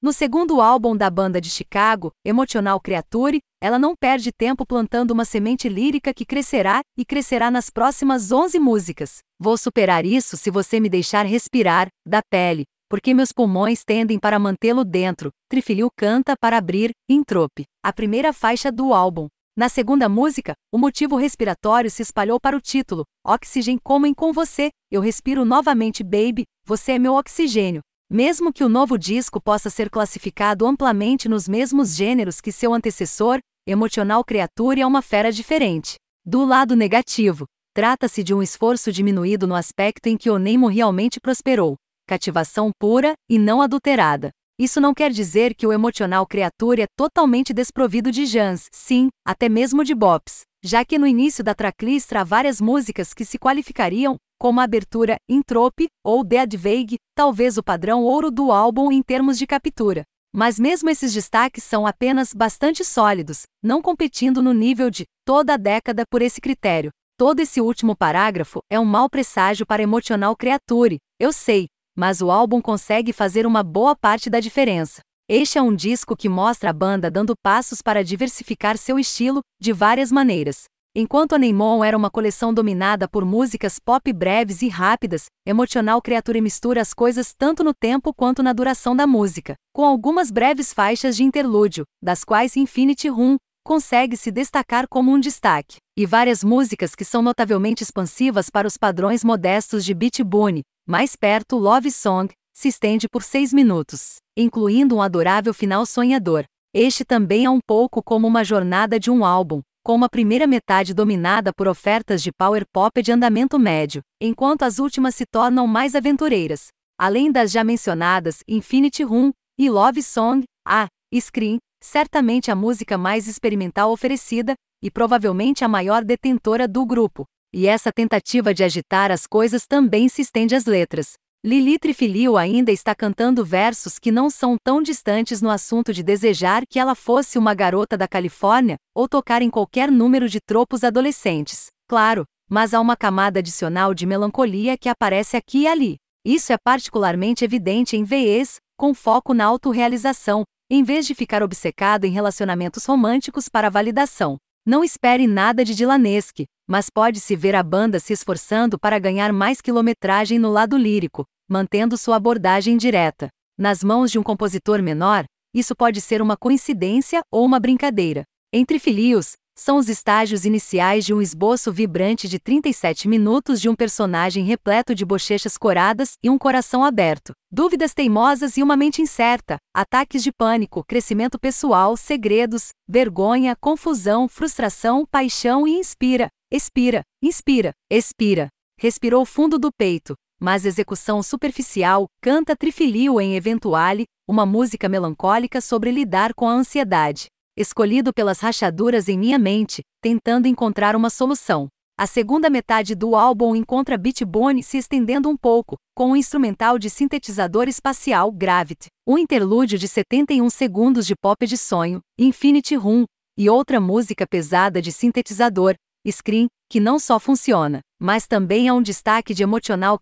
No segundo álbum da banda de Chicago, Emotional Creature, ela não perde tempo plantando uma semente lírica que crescerá e crescerá nas próximas 11 músicas. Vou superar isso se você me deixar respirar, da pele, porque meus pulmões tendem para mantê-lo dentro. Trifilio canta para abrir, Intrope, a primeira faixa do álbum. Na segunda música, o motivo respiratório se espalhou para o título: Oxygen comem com você, eu respiro novamente, baby, você é meu oxigênio. Mesmo que o novo disco possa ser classificado amplamente nos mesmos gêneros que seu antecessor, Emotional Creature é uma fera diferente. Do lado negativo, trata-se de um esforço diminuído no aspecto em que o realmente prosperou, cativação pura e não adulterada. Isso não quer dizer que o Emotional Creature é totalmente desprovido de jans, sim, até mesmo de bops, já que no início da tracklist há várias músicas que se qualificariam como abertura, Intrope ou Dead Vague, talvez o padrão ouro do álbum em termos de captura. Mas mesmo esses destaques são apenas bastante sólidos, não competindo no nível de toda a década por esse critério. Todo esse último parágrafo é um mau presságio para Emotional Creature, eu sei, mas o álbum consegue fazer uma boa parte da diferença. Este é um disco que mostra a banda dando passos para diversificar seu estilo, de várias maneiras. Enquanto Anemon era uma coleção dominada por músicas pop breves e rápidas, Emocional Creature mistura as coisas tanto no tempo quanto na duração da música, com algumas breves faixas de interlúdio, das quais Infinity Room consegue se destacar como um destaque, e várias músicas que são notavelmente expansivas para os padrões modestos de Beat Bunny, mais perto Love Song, se estende por seis minutos, incluindo um adorável final sonhador. Este também é um pouco como uma jornada de um álbum, com uma primeira metade dominada por ofertas de power pop de andamento médio, enquanto as últimas se tornam mais aventureiras. Além das já mencionadas Infinity Room e Love Song, a Scream, certamente a música mais experimental oferecida e provavelmente a maior detentora do grupo. E essa tentativa de agitar as coisas também se estende às letras. Lili Trifilio ainda está cantando versos que não são tão distantes no assunto de desejar que ela fosse uma garota da Califórnia, ou tocar em qualquer número de tropos adolescentes, claro, mas há uma camada adicional de melancolia que aparece aqui e ali. Isso é particularmente evidente em VEs, com foco na autorrealização, em vez de ficar obcecado em relacionamentos românticos para validação. Não espere nada de Dylanesque, mas pode-se ver a banda se esforçando para ganhar mais quilometragem no lado lírico, mantendo sua abordagem direta. Nas mãos de um compositor menor, isso pode ser uma coincidência ou uma brincadeira. Entre Filios, são os estágios iniciais de um esboço vibrante de 37 minutos de um personagem repleto de bochechas coradas e um coração aberto, dúvidas teimosas e uma mente incerta, ataques de pânico, crescimento pessoal, segredos, vergonha, confusão, frustração, paixão e inspira, expira, inspira, expira. Respirou fundo do peito, mas execução superficial, canta trifilio em Eventuale, uma música melancólica sobre lidar com a ansiedade escolhido pelas rachaduras em minha mente, tentando encontrar uma solução. A segunda metade do álbum encontra Beatbone se estendendo um pouco, com o um instrumental de sintetizador espacial Gravity, um interlúdio de 71 segundos de pop de sonho, Infinity Room, e outra música pesada de sintetizador, Scream, que não só funciona, mas também é um destaque de emocional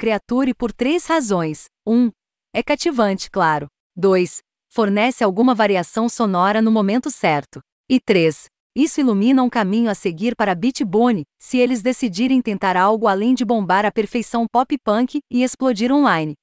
e por três razões. 1. Um, é cativante, claro. 2 fornece alguma variação sonora no momento certo. E 3. Isso ilumina um caminho a seguir para Beatbone, se eles decidirem tentar algo além de bombar a perfeição pop punk e explodir online.